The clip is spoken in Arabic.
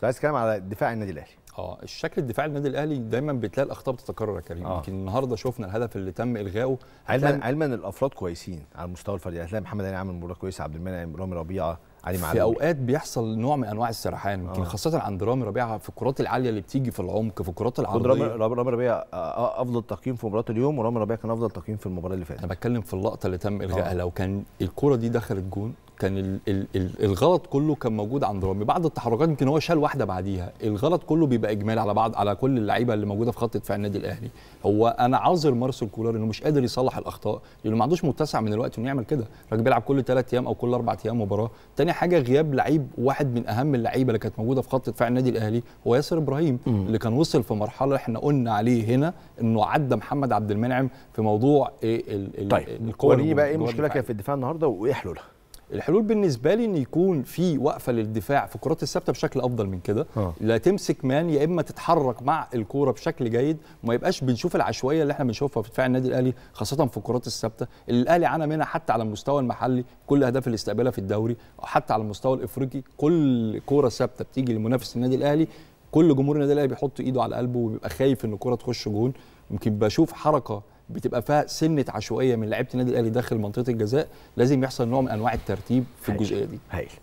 كنت عايز اتكلم على دفاع النادي الاهلي اه الشكل الدفاعي للنادي الاهلي دايما بتلاقي الاخطاء بتتكرر يا كريم آه. يمكن النهارده شفنا الهدف اللي تم الغائه علما علما الافراد كويسين على المستوى الفردي يعني هتلاقي محمد علي عامل مباراه كويسه عبد المنعم رامي ربيعه علي معلول في اوقات بيحصل نوع من انواع السرحان يمكن آه. خاصه عند رامي ربيعه في الكرات العاليه اللي بتيجي في العمق في الكرات العرضيه رامي ربيعه آه، افضل تقييم في مباراه اليوم ورامي ربيعه كان افضل تقييم في المباراه اللي فاتت انا بتكلم في اللقطه اللي تم الغائها لو كان الكره دي دخلت جون كان الـ الـ الغلط كله كان موجود عند رامي بعض التحركات يمكن هو شال واحده بعديها الغلط كله بيبقى اجمالي على بعض على كل اللعيبه اللي موجوده في خط دفاع النادي الاهلي هو انا عاذر مارسيل كولر انه مش قادر يصلح الاخطاء لانه ما عندوش متسع من الوقت انه يعمل كده راجل بيلعب كل ثلاث ايام او كل اربع ايام مباراه تاني حاجه غياب لعيب واحد من اهم اللعيبه اللي كانت موجوده في خط دفاع النادي الاهلي هو ياسر ابراهيم م. اللي كان وصل في مرحله احنا قلنا عليه هنا انه عدى محمد عبد المنعم في موضوع إيه طيب القوه بقى ايه المشكله كانت في الدفاع النهارده وايه حلولها الحلول بالنسبه لي ان يكون في وقفه للدفاع في الكرات الثابته بشكل افضل من كده آه. لا تمسك مان يا اما تتحرك مع الكوره بشكل جيد وما يبقاش بنشوف العشوائيه اللي احنا بنشوفها في دفاع النادي الاهلي خاصه في الكرات الثابته اللي الاهلي عانى منها حتى على المستوى المحلي كل اهداف اللي استقبلها في الدوري أو حتى على المستوى الافريقي كل كوره ثابته بتيجي لمنافس النادي الاهلي كل جمهور النادي الاهلي بيحط ايده على قلبه وبيبقى خايف ان الكوره تخش جون يمكن بشوف حركه بتبقى فيها سنه عشوائيه من لعيبه النادي الاهلي داخل منطقه الجزاء لازم يحصل نوع من انواع الترتيب في الجزئيه دي هايل